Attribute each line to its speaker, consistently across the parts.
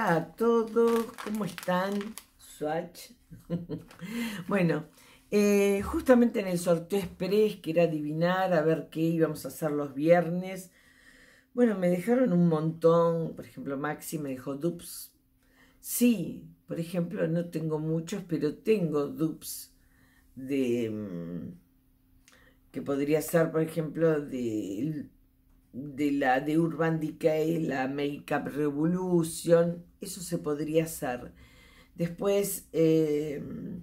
Speaker 1: a todos, ¿cómo están? Swatch. bueno, eh, justamente en el sorteo express, que era adivinar a ver qué íbamos a hacer los viernes. Bueno, me dejaron un montón, por ejemplo, Maxi me dejó dupes. Sí, por ejemplo, no tengo muchos, pero tengo dupes de... Mm, que podría ser, por ejemplo, de de la de Urban Decay, la Makeup Revolution, eso se podría hacer. Después, em,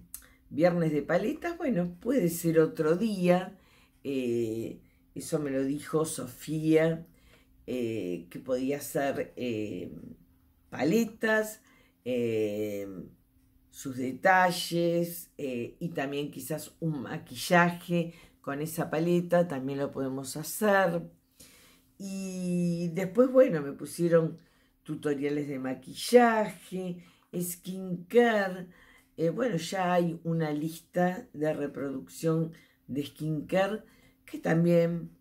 Speaker 1: viernes de paletas, bueno, puede ser otro día. Eh, eso me lo dijo Sofía, eh, que podía hacer em, paletas, em, sus detalles eh, y también quizás un maquillaje con esa paleta, también lo podemos hacer. Y después, bueno, me pusieron tutoriales de maquillaje, skincare. Eh, bueno, ya hay una lista de reproducción de skincare que también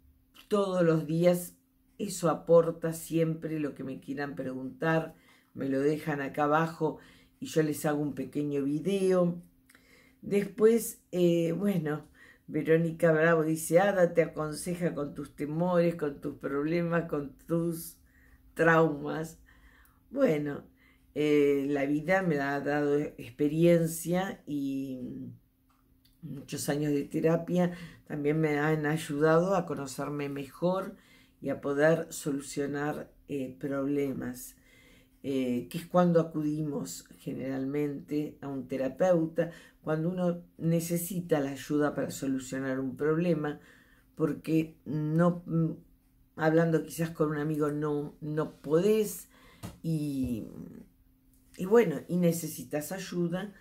Speaker 1: todos los días eso aporta siempre lo que me quieran preguntar. Me lo dejan acá abajo y yo les hago un pequeño video. Después, eh, bueno, Verónica Bravo dice, Ada te aconseja con tus temores, con tus problemas, con tus traumas. Bueno, eh, la vida me ha dado experiencia y muchos años de terapia también me han ayudado a conocerme mejor y a poder solucionar eh, problemas. Eh, que es cuando acudimos generalmente a un terapeuta, cuando uno necesita la ayuda para solucionar un problema, porque no, mm, hablando quizás con un amigo no, no podés y, bueno, y necesitas ayuda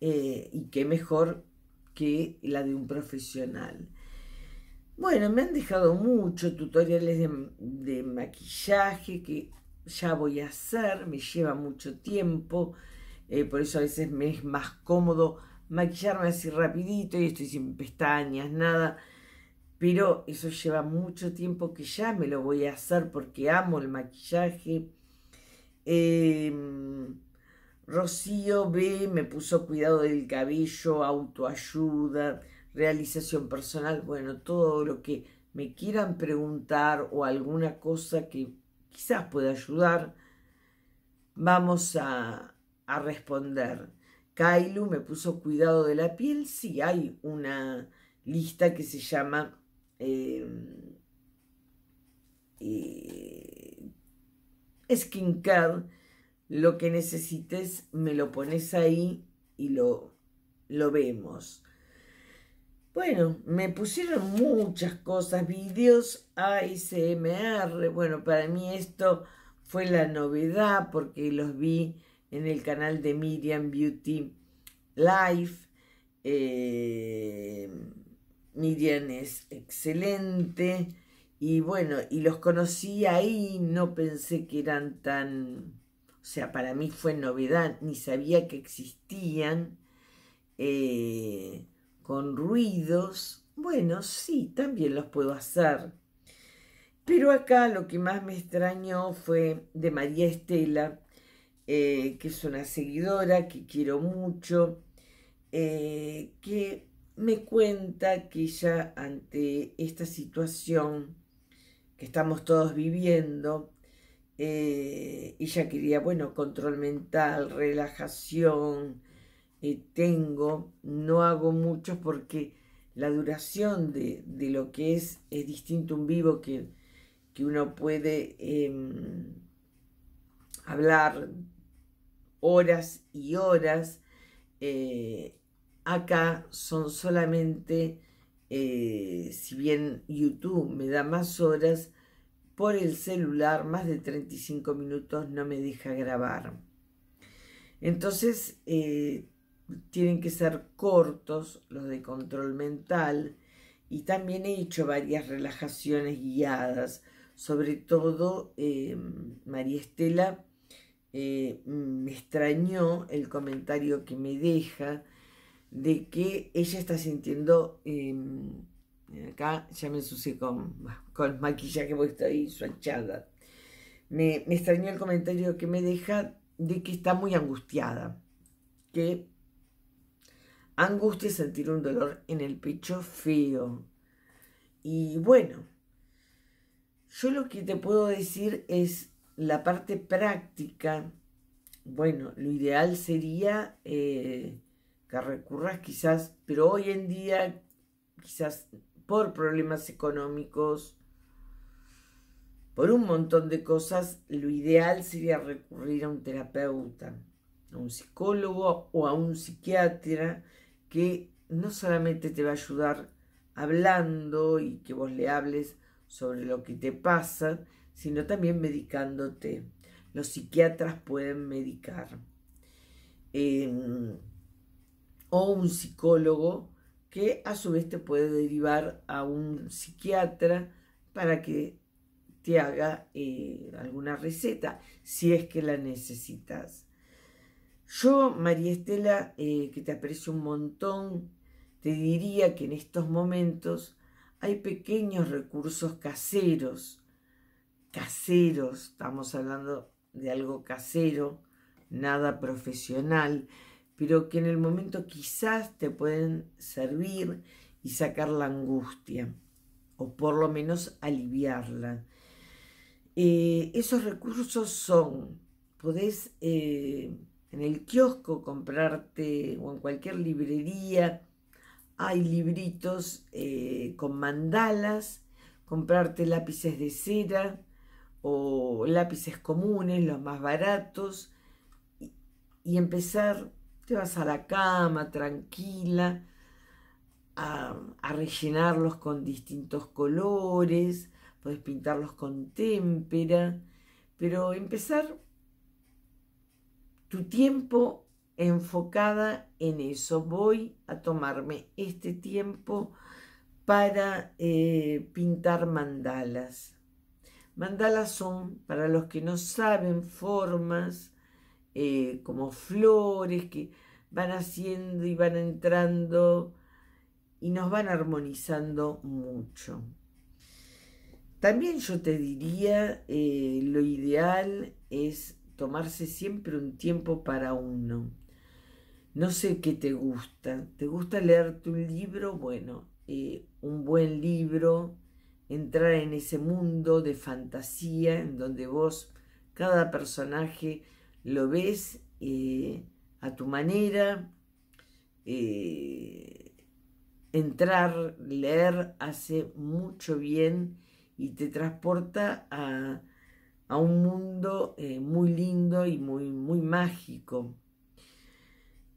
Speaker 1: eh, y qué mejor que la de un profesional. Bueno, me han dejado mucho tutoriales de, de maquillaje que ya voy a hacer, me lleva mucho tiempo, eh, por eso a veces me es más cómodo maquillarme así rapidito y estoy sin pestañas, nada, pero eso lleva mucho tiempo que ya me lo voy a hacer porque amo el maquillaje. Em, Rocío B me puso cuidado del cabello, autoayuda, realización personal, bueno, todo lo que me quieran preguntar o alguna cosa que quizás puede ayudar, vamos a, responder. Kailu me puso cuidado de la piel. Sí, hay una lista que se llama eh, eh Lo que necesites, me lo pones ahí y lo vemos. Bueno, me pusieron muchas cosas, videos ASMR. Bueno, para mí esto fue la novedad porque los vi en el canal de Miriam Beauty life eh, Miriam es excelente y bueno, y los conocí ahí, no pensé que eran tan, o sea, para mí fue novedad, ni sabía que existían. Eh, con ruidos, bueno, sí, también los puedo hacer. Pero acá lo que más me extrañó fue de María Estela, eh, que es una seguidora que quiero mucho, eh, que me cuenta que ella ante esta situación que estamos todos viviendo, eh, ella quería, bueno, control mental, relajación, eh, tengo, no hago muchos porque la duración de, lo que es es distinto un vivo que, uno puede em, hablar horas y horas. Eh, acá son solamente, eh, si bien YouTube me da más horas, por el celular más de 35 minutos no me deja grabar. Entonces, tienen que ser cortos, los de control mental, y también he hecho varias relajaciones guiadas, sobre todo em, María Estela eh, me extrañó el comentario que me deja de que ella está sintiendo, em, acá ya me sucede con, con maquillaje porque ahí, suachada, me, me extrañó el comentario que me deja de que está muy angustiada, que angustia y sentir un dolor en el pecho frío. Y bueno, yo lo que te puedo decir es la parte práctica. Bueno, lo ideal sería eh, que recurras quizás, pero hoy en día, quizás por problemas económicos, por un montón de cosas, lo ideal sería recurrir a un terapeuta, a un psicólogo o a un psiquiatra que no solamente te va a ayudar hablando y que vos le hables sobre lo que te pasa, sino también medicándote. Los psiquiatras pueden medicar. Em, o un psicólogo que a su vez te puede derivar a un psiquiatra para que te haga eh, alguna receta si es que la necesitas. Yo, María Estela, eh, que te aprecio un montón, te diría que en estos momentos hay pequeños recursos caseros, caseros, estamos hablando de algo casero, nada profesional, pero que en el momento quizás te pueden servir y sacar la angustia, o por lo menos aliviarla. Eh, esos recursos son, podés eh, en el kiosco, comprarte o en cualquier librería. Hay libritos eh, con mandalas, comprarte lápices de cera o lápices comunes, los más baratos, y, empezar, te vas a la cama tranquila, a, a rellenarlos con distintos colores, puedes pintarlos con témpera, pero empezar tiempo enfocada en eso. Voy a tomarme este tiempo para eh, pintar mandalas. Mandalas son, para los que no saben, formas eh, como flores que van haciendo y van entrando y nos van armonizando mucho. También yo te diría, eh, lo ideal es tomarse siempre un tiempo para uno. No sé qué te gusta. ¿Te gusta leer un libro? Bueno, eh, un buen libro, entrar en ese mundo de fantasía en donde vos, cada personaje, lo ves eh, a tu manera. Eh, entrar, leer hace mucho bien y te transporta a a un mundo eh, muy lindo y muy, muy mágico.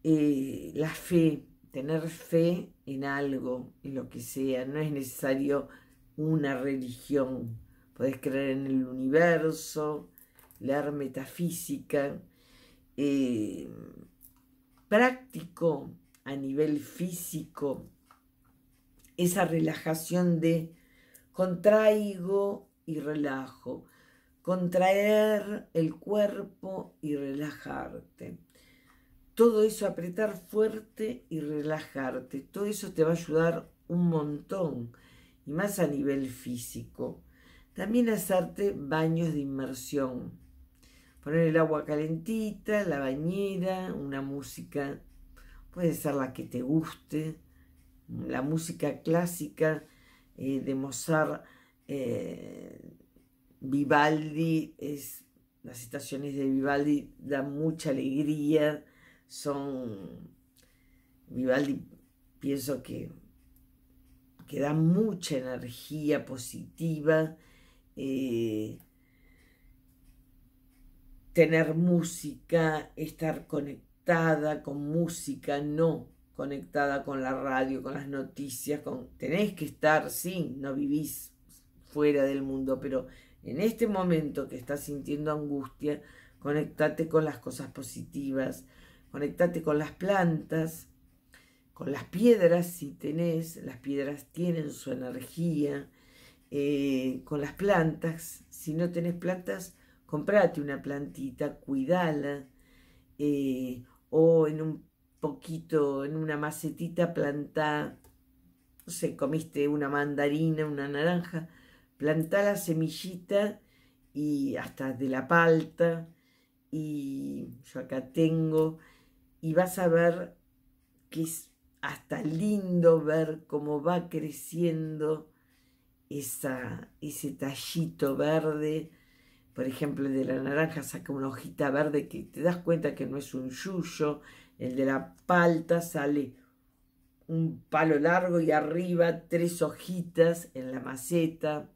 Speaker 1: Eh, la fe, tener fe en algo, en lo que sea, no es necesario una religión. Podés creer en el universo, leer metafísica, eh, práctico a nivel físico, esa relajación de contraigo y relajo contraer el cuerpo y relajarte. Todo eso, apretar fuerte y relajarte, todo eso te va a ayudar un montón, y más a nivel físico. También hacerte baños de inmersión, poner el agua calentita, la bañera, una música, puede ser la que te guste, la música clásica eh, de Mozart. Eh, Vivaldi es, las estaciones de Vivaldi dan mucha alegría, son, Vivaldi pienso que, que da mucha energía positiva, eh, tener música, estar conectada con música, no conectada con la radio, con las noticias, con, tenés que estar, sí, no vivís fuera del mundo, pero en este momento que estás sintiendo angustia, conectate con las cosas positivas, conectate con las plantas, con las piedras si tenés, las piedras tienen su energía, eh, con las plantas, si no tenés plantas, comprate una plantita, cuidala, eh, o en un poquito, en una macetita planta, no sé, comiste una mandarina, una naranja, plantar la semillita y hasta de la palta y yo acá tengo y vas a ver que es hasta lindo ver cómo va creciendo esa, ese tallito verde. Por ejemplo, el de la naranja saca una hojita verde que te das cuenta que no es un yuyo. El de la palta sale un palo largo y arriba tres hojitas en la maceta.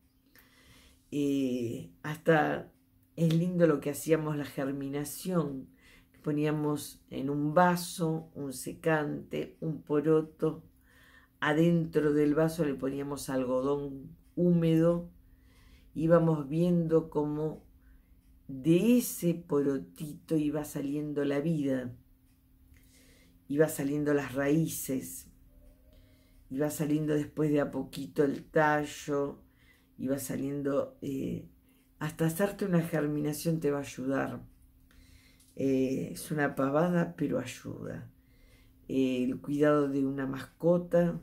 Speaker 1: Eh, hasta es lindo lo que hacíamos la germinación. Poníamos en un vaso un secante, un poroto, adentro del vaso le poníamos algodón húmedo, íbamos viendo cómo de ese porotito iba saliendo la vida, iba saliendo las raíces, iba saliendo después de a poquito el tallo, y va saliendo, eh, hasta hacerte una germinación te va a ayudar. Eh, es una pavada, pero ayuda. Eh, el cuidado de una mascota,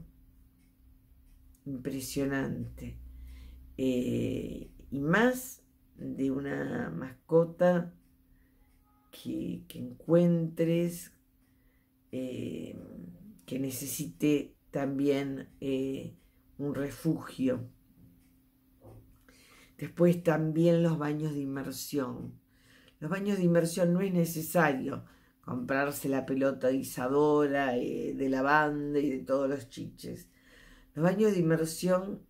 Speaker 1: impresionante. y más de una mascota que encuentres, que necesite también un refugio. Después también los baños de inmersión. Los baños de inmersión no es necesario comprarse la pelota isadora eh, de lavanda y de todos los chiches. Los baños de inmersión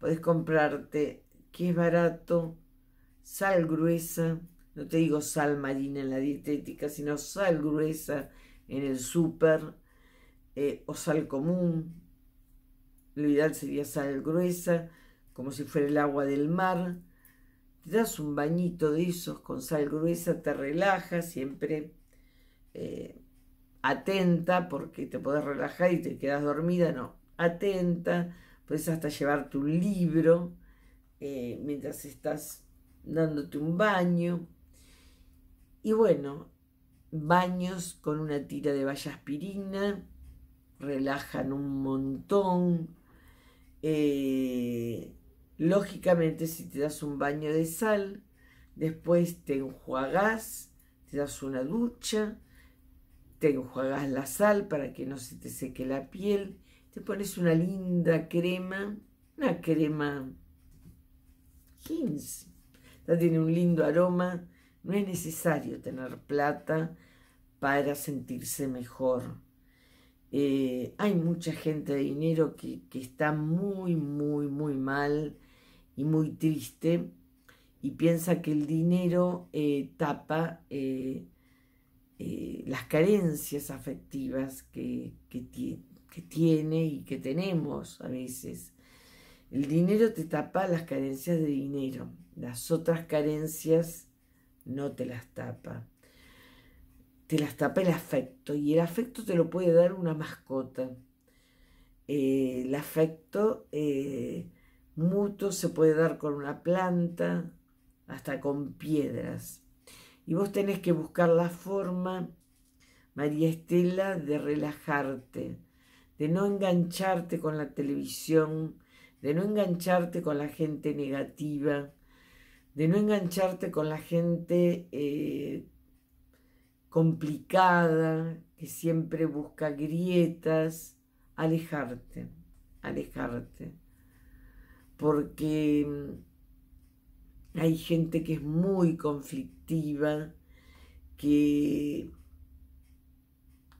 Speaker 1: podés comprarte, que es barato, sal gruesa, no te digo sal marina en la dietética, sino sal gruesa en el súper eh, o sal común. Lo ideal sería sal gruesa como si fuera el agua del mar. Te das un bañito de esos con sal gruesa, te relajas, siempre eh, atenta, porque te podés relajar y te quedas dormida, no, atenta, puedes hasta llevar tu libro eh, mientras estás dándote un baño. Y bueno, baños con una tira de aspirina, relajan un montón. Eh, Lógicamente, si te das un baño de sal, después te enjuagas te das una ducha, te enjuagas la sal para que no se te seque la piel, te pones una linda crema, una crema jeans. Ya tiene un lindo aroma, no es necesario tener plata para sentirse mejor. Eh, hay mucha gente de dinero que está muy, muy, muy mal y muy triste y piensa que el dinero eh, tapa eh, eh, las carencias afectivas que, que, tiene y que tenemos a veces. El dinero te tapa las carencias de dinero, las otras carencias no te las tapa. Te las tapa el afecto y el afecto te lo puede dar una mascota. el afecto mutuo se puede dar con una planta, hasta con piedras. Y vos tenés que buscar la forma, María Estela, de relajarte, de no engancharte con la televisión, de no engancharte con la gente negativa, de no engancharte con la gente eh, complicada, que siempre busca grietas, alejarte, alejarte porque mm, hay gente que es muy conflictiva, que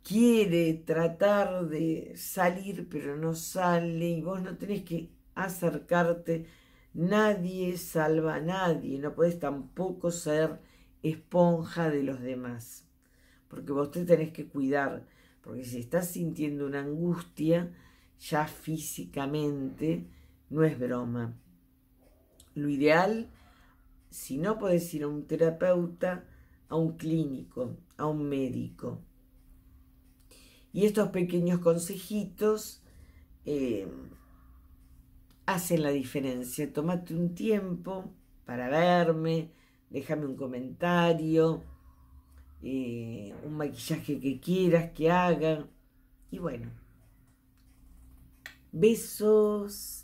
Speaker 1: quiere tratar de salir pero no sale y vos no tenés que acercarte, nadie salva a nadie, no podés tampoco ser esponja de los demás, porque vos te tenés que cuidar, porque si estás sintiendo una angustia ya físicamente, no es broma. Lo ideal, si no puedes ir a un terapeuta, a un clínico, a un médico. Y estos pequeños consejitos eh, hacen la diferencia. Tómate un tiempo para verme, déjame un comentario, eh, un maquillaje que quieras que haga. Y bueno, besos.